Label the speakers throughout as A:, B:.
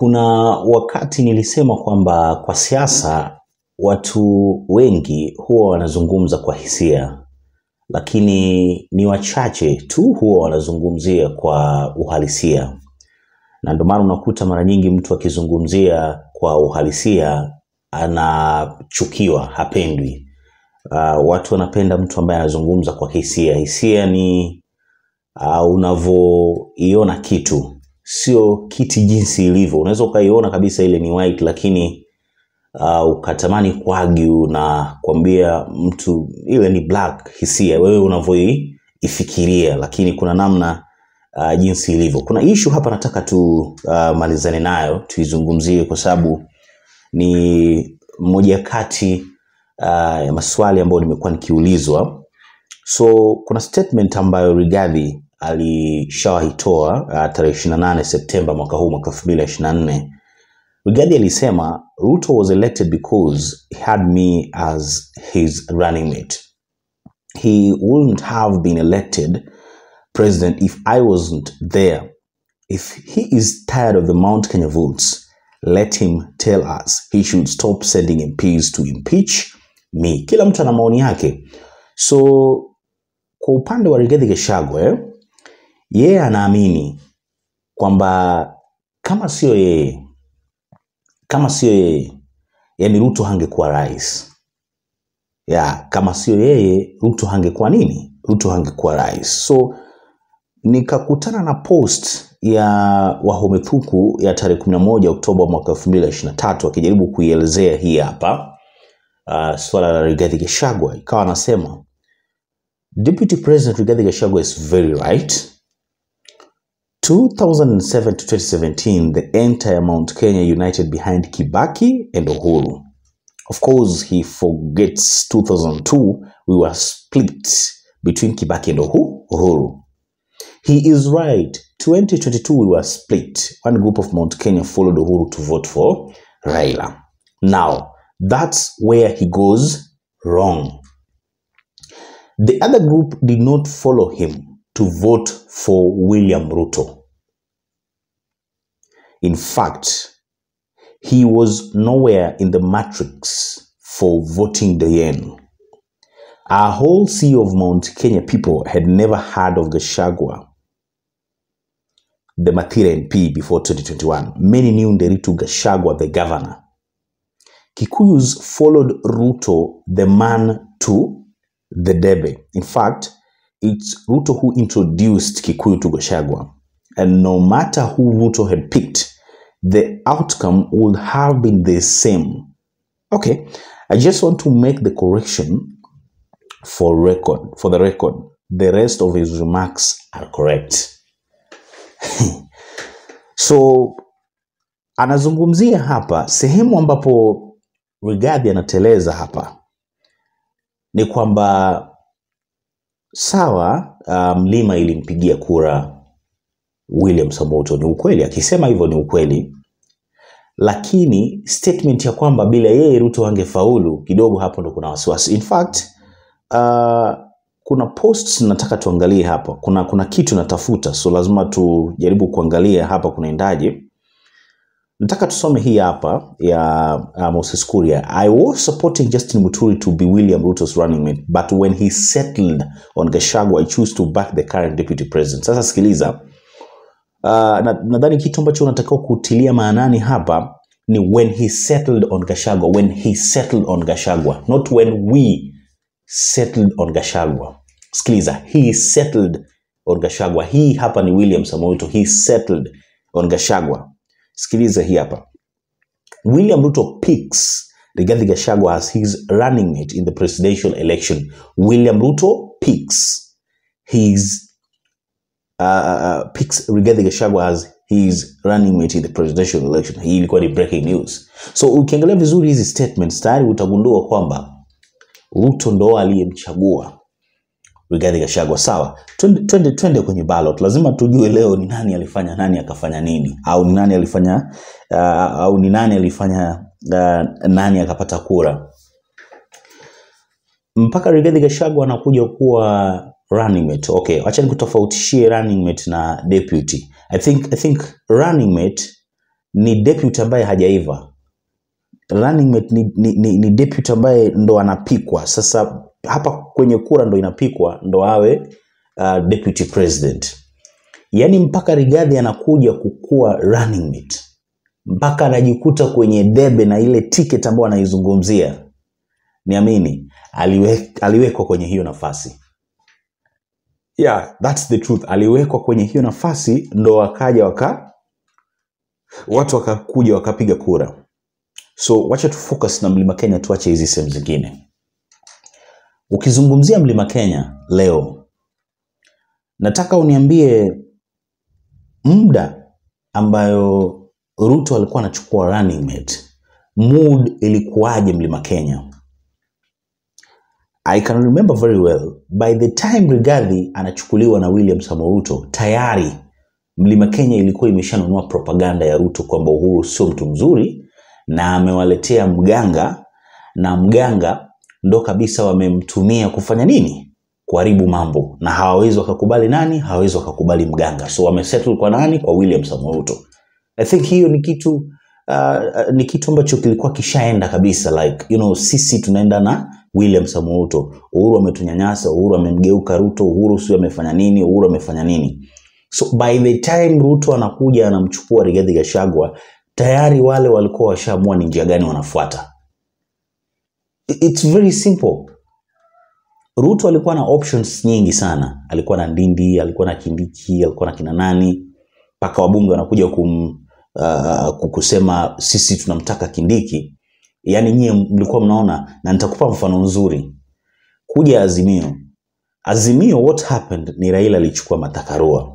A: Kuna wakati nilisema kwamba kwa siasa watu wengi huwa wanazungumza kwa hisia, lakini ni wachache tu huwa wanazungumzia kwa uhalisia, na ndio maana unakuta mara nyingi mtu akizungumzia kwa uhalisia anachukiwa, hapendwi. Uh, watu wanapenda mtu ambaye anazungumza kwa hisia. Hisia ni uh, unavyoiona kitu sio kiti jinsi ilivyo. Unaweza ukaiona kabisa ile ni white, lakini uh, ukatamani kwagyu na kuambia mtu ile ni black, hisia wewe unavyoifikiria, lakini kuna namna uh, jinsi ilivyo. Kuna ishu hapa nataka tu uh, nayo tuizungumzie, kwa sababu ni moja kati uh, ya maswali ambayo nimekuwa nikiulizwa. So kuna statement ambayo Rigathi alishawaitoa uh, tarehe 28 Septemba mwaka huu mwaka 2024. Rigathi alisema Ruto was elected because he had me as his running mate. He wouldn't have been elected president if I wasn't there. If he is tired of the Mount Kenya votes, let him tell us. He should stop sending MPs to impeach me. Kila mtu ana maoni yake. So kwa upande wa Rigathi Gachagua yeye anaamini kwamba kama sio yeye, kama sio yeye, yani Ruto hangekuwa rais ya kama sio yeye Ruto hangekuwa nini? Ruto hangekuwa rais. So nikakutana na post ya wahomethuku ya tarehe 11 Oktoba mwaka 2023 akijaribu kuielezea hii hapa uh, swala la Rigathi Gachagua, ikawa anasema Deputy President Rigathi Gachagua is very right 2007 to 2017, the entire Mount Kenya united behind Kibaki and Uhuru. Of course, he forgets 2002, we were split between Kibaki and Uhuru. He is right. 2022, we were split. One group of Mount Kenya followed Uhuru to vote for Raila. Now, that's where he goes wrong. The other group did not follow him to vote for William Ruto. In fact, he was nowhere in the matrix for voting Dayen. Our whole sea of Mount Kenya people had never heard of Gashagwa, the Mathira MP before 2021. Many knew Nderitu Gashagwa, the governor. Kikuyus followed Ruto, the man, to the Debe. In fact, it's Ruto who introduced Kikuyu to Gashagwa and no matter who Ruto had picked, the outcome would have been the same. Okay, I just want to make the correction for record, for the record. The rest of his remarks are correct. so anazungumzia hapa sehemu ambapo Rigathi anateleza hapa ni kwamba sawa, uh, mlima um, ilimpigia kura William Samoto. Ni ukweli, akisema hivyo ni ukweli, lakini statement ya kwamba bila yeye Ruto angefaulu kidogo, hapo ndo kuna wasiwasi. In fact, uh, kuna posts nataka tuangalie hapa, kuna, kuna kitu natafuta, so lazima tujaribu kuangalia hapa kunaendaje. Nataka tusome hii hapa ya uh, Moses Kuria. I was supporting Justin Muturi to be William Ruto's running mate, but when he settled on Gachagua, I choose to back the current deputy president. Sasa sikiliza, uh, nadhani na kitu ambacho unatakiwa kutilia maanani hapa ni when he settled on Gashagwa, when he settled on Gashagwa, not when we settled on Gashagwa. Sikiliza, he settled on Gashagwa. Hii hapa ni William Samoei He settled on Gashagwa. Sikiliza hii hapa. William Ruto picks Rigathi gashagwa as his running mate in the presidential election. William Ruto picks his Uh, uh, uh, picks Rigathi Gachagua as his running mate in the presidential election. Hii ilikuwa ni breaking news. So ukiangalia vizuri hizi statements tayari utagundua kwamba Ruto ndo aliyemchagua Rigathi Gachagua. Sawa, twende, twende kwenye ballot. Lazima tujue leo ni nani alifanya nani akafanya nini, au ni nani alifanya uh, au ni nani alifanya uh, nani akapata kura mpaka Rigathi Gachagua anakuja kuwa running mate. Okay, acha nikutofautishie running mate na deputy. I think, I think running mate ni deputy ambaye hajaiva. Running mate ni, ni, ni, ni deputy ambaye ndo anapikwa sasa hapa kwenye kura ndo inapikwa ndo awe uh, deputy president. Yaani mpaka Rigathi anakuja kukua running mate mpaka anajikuta kwenye debe na ile ticket ambayo anaizungumzia, niamini aliwekwa aliwe, kwenye hiyo nafasi yeah that's the truth aliwekwa kwenye hiyo nafasi ndo wakaja waka watu wakakuja wakapiga kura so wacha focus na mlima kenya tuache hizi sehemu zingine ukizungumzia mlima kenya leo nataka uniambie muda ambayo ruto alikuwa anachukua running mate mood ilikuwaje mlima kenya I can remember very well by the time Rigathi anachukuliwa na William Samoei Ruto tayari Mlima Kenya ilikuwa imeshanunua propaganda ya Ruto kwamba Uhuru sio mtu mzuri na amewaletea mganga na mganga ndo kabisa wamemtumia kufanya nini? Kuharibu mambo na hawawezi wakakubali nani? Hawawezi wakakubali mganga. So wamesettle kwa nani? Kwa William Samoei Ruto. I think hiyo ni kitu uh, uh ni kitu ambacho kilikuwa kishaenda kabisa like you know, sisi tunaenda na William Samoei Uhuru ametunyanyasa, Uhuru amemgeuka Ruto, Uhuru sio amefanya nini, Uhuru amefanya nini. So by the time Ruto anakuja anamchukua Rigathi Gachagua, tayari wale walikuwa washaamua ni njia gani wanafuata. It's very simple. Ruto alikuwa na options nyingi sana, alikuwa na Ndindi, alikuwa na Kindiki, alikuwa na kina nani, mpaka wabunge wanakuja kum, uh, kusema sisi tunamtaka Kindiki yaani nyie mlikuwa mnaona, na nitakupa mfano mzuri. Kuja Azimio, Azimio what happened ni Raila alichukua matakarua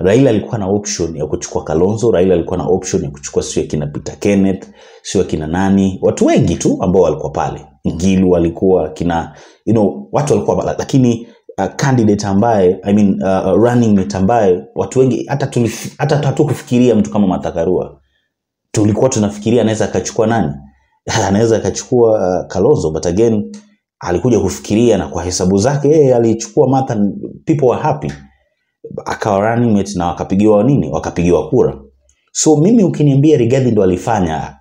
A: Raila alikuwa na option ya kuchukua Kalonzo, Raila alikuwa na option ya kuchukua sio akina Peter Kenneth, sio akina nani, watu wengi tu ambao walikuwa pale, Ngilu walikuwa kina you know, watu walikuwa pale, lakini uh, candidate ambaye I mean, uh, uh running mate ambaye watu wengi hata tulif, hata hatukufikiria mtu kama Matakarua, tulikuwa tunafikiria anaweza akachukua nani anaweza akachukua uh, Kalonzo but again alikuja kufikiria na kwa hesabu zake yeye alichukua Martha, people were happy, akawa running mate na wakapigiwa nini, wakapigiwa kura. So mimi ukiniambia Rigathi ndo alifanya,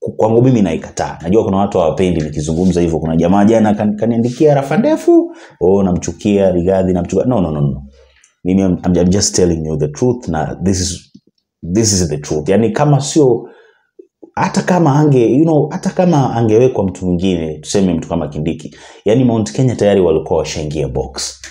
A: uh, kwangu mimi naikataa. Najua kuna watu hawapendi nikizungumza hivyo. Kuna jamaa jana kan, kaniandikia rafa ndefu, oh, namchukia Rigathi, namchukia no, no, no, no. Mimi I'm, I'm just telling you the truth na this is, this is the truth, yani kama sio hata kama ange you know, hata kama angewekwa mtu mwingine, tuseme mtu kama Kindiki, yani Mount Kenya tayari walikuwa washaingia box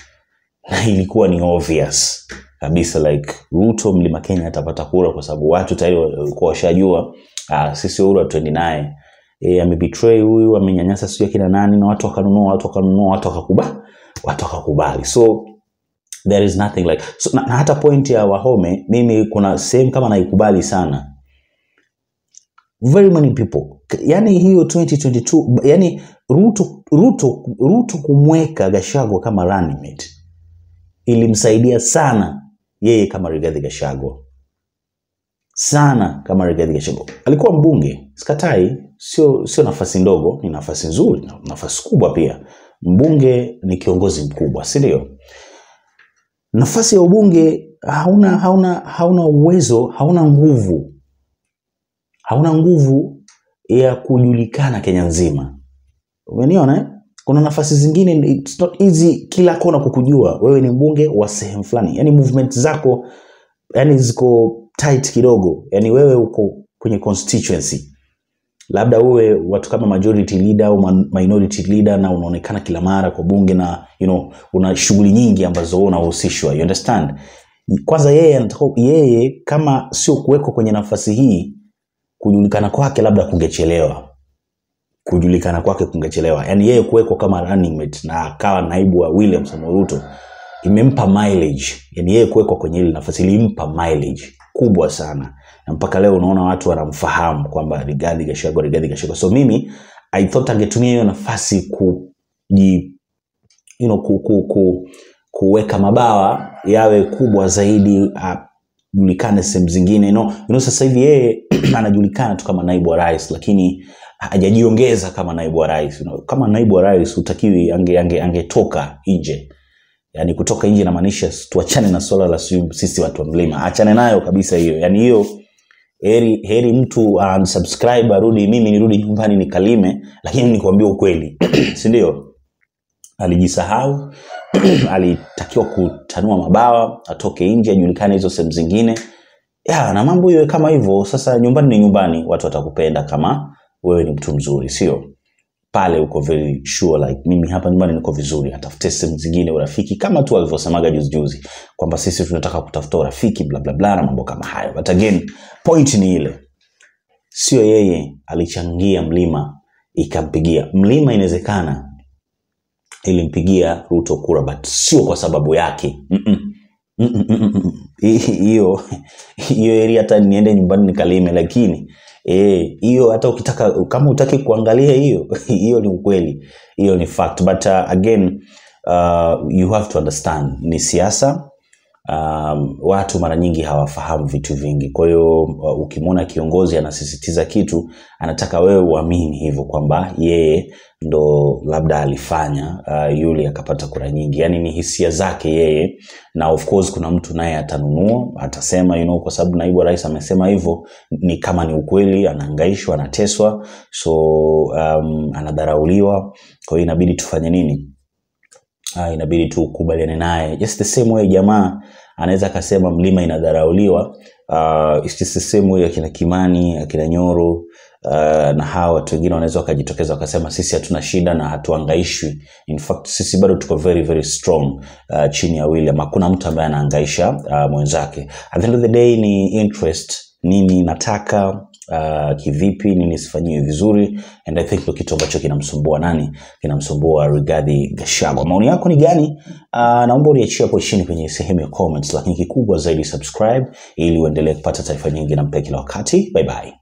A: na ilikuwa ni obvious kabisa like Ruto Mlima Kenya atapata kura kwa sababu watu tayari walikuwa washajua, uh, sisi Uhuru hatuendi naye e, amebetray huyu, amenyanyasa sio kina nani, na watu wakanunua, watu wakanunua, watu wakakuba watu wakakubali. So there is nothing like so, na, na hata point ya Wahome mimi kuna sehemu kama naikubali sana very many people yani hiyo 2022 yani Ruto, Ruto, Ruto kumweka Gachagua kama running mate ilimsaidia sana yeye kama Rigathi Gachagua sana kama Rigathi Gachagua. Alikuwa mbunge, sikatai, sio sio nafasi ndogo, ni nafasi nzuri, nafasi kubwa pia. Mbunge ni kiongozi mkubwa, si ndio? Nafasi ya ubunge hauna hauna hauna uwezo, hauna nguvu hauna nguvu ya kujulikana Kenya nzima. Umeniona eh? Kuna nafasi zingine it's not easy kila kona kukujua wewe ni mbunge wa sehemu fulani, yani movement zako yani ziko tight kidogo, yani wewe uko kwenye constituency labda uwe watu kama majority leader au minority leader na unaonekana kila mara kwa bunge na you know, una shughuli nyingi ambazo unahusishwa you understand kwanza yeye anataka yeye kama sio kuwekwa kwenye nafasi hii kujulikana kwake labda kungechelewa kujulikana kwake kungechelewa yani yeye kuwekwa kama running mate na akawa naibu wa william samoruto imempa mileage yani yeye kuwekwa kwenye ile nafasi ilimpa mileage kubwa sana na mpaka leo unaona watu wanamfahamu kwamba rigadhi gashago rigadhi gashago so mimi i thought angetumia hiyo nafasi ku you know, ku, ku, ku, kuweka mabawa yawe kubwa zaidi uh, julikane sehemu zingine you know, you know, sasa hivi yeye anajulikana tu kama naibu wa rais lakini hajajiongeza kama naibu wa rais you know. kama naibu wa rais utakiwi angetoka ange, ange, ange nje yani kutoka nje inamaanisha tuachane na swala la sisi watu wa mlima achane nayo kabisa hiyo yani hiyo heri, heri mtu unsubscribe subscribe arudi mimi nirudi nyumbani nikalime lakini nikwambia ukweli si ndio alijisahau alitakiwa kutanua mabawa atoke nje ajulikane hizo sehemu zingine ya na mambo hiyo kama hivyo sasa nyumbani ni nyumbani watu watakupenda kama wewe ni mtu mzuri sio pale uko very sure like mimi hapa nyumbani niko vizuri atafute sehemu zingine urafiki kama tu alivyosemaga juzi juzi kwamba sisi tunataka kutafuta urafiki bla bla bla na mambo kama hayo but again point ni ile sio yeye alichangia mlima ikampigia mlima inawezekana ilimpigia Ruto kura but sio kwa sababu yake hiyo hiyo area hata niende nyumbani nikalime, lakini eh, hiyo hata ukitaka kama utaki kuangalia hiyo hiyo ni ukweli, hiyo ni fact but uh, again uh, you have to understand ni siasa um, watu mara nyingi hawafahamu vitu vingi. Kwa hiyo uh, ukimwona kiongozi anasisitiza kitu, anataka wewe uamini hivyo kwamba yeye ndo labda alifanya uh, yule akapata kura nyingi, yani ni hisia zake yeye, na of course kuna mtu naye atanunua, atasema you know, kwa sababu naibu rais amesema hivyo, ni kama ni ukweli, anahangaishwa, anateswa, so um, anadharauliwa. Kwa hiyo inabidi tufanye nini? uh, inabidi tu kubaliane naye just the same way jamaa anaweza akasema mlima inadharauliwa uh, it's the same way akina kimani akina nyoro uh, na hawa watu wengine wanaweza wakajitokeza wakasema sisi hatuna shida na hatuangaishwi in fact sisi bado tuko very very strong uh, chini ya William hakuna mtu ambaye anaangaisha uh, mwenzake at the end of the day ni interest nini nataka uh, kivipi, nini sifanyiwe vizuri, and I think kitu ambacho kinamsumbua nani, kinamsumbua rigadhi gashagwa Maoni yako ni gani? Uh, naomba uniachie hapo chini kwenye sehemu ya comments, lakini kikubwa zaidi subscribe, ili uendelee kupata taarifa nyingi na mpya kila wakati. Bye bye.